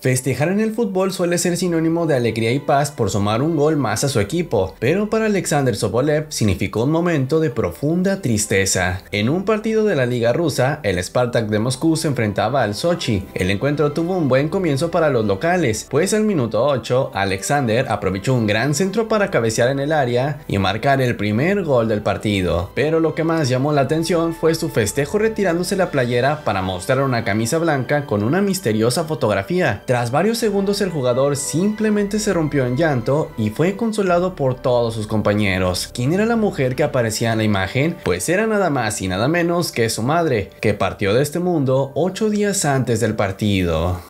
Festejar en el fútbol suele ser sinónimo de alegría y paz por sumar un gol más a su equipo, pero para Alexander Sobolev significó un momento de profunda tristeza. En un partido de la liga rusa, el Spartak de Moscú se enfrentaba al Sochi. El encuentro tuvo un buen comienzo para los locales, pues al minuto 8, Alexander aprovechó un gran centro para cabecear en el área y marcar el primer gol del partido. Pero lo que más llamó la atención fue su festejo retirándose la playera para mostrar una camisa blanca con una misteriosa fotografía tras varios segundos el jugador simplemente se rompió en llanto y fue consolado por todos sus compañeros. ¿Quién era la mujer que aparecía en la imagen? Pues era nada más y nada menos que su madre, que partió de este mundo 8 días antes del partido.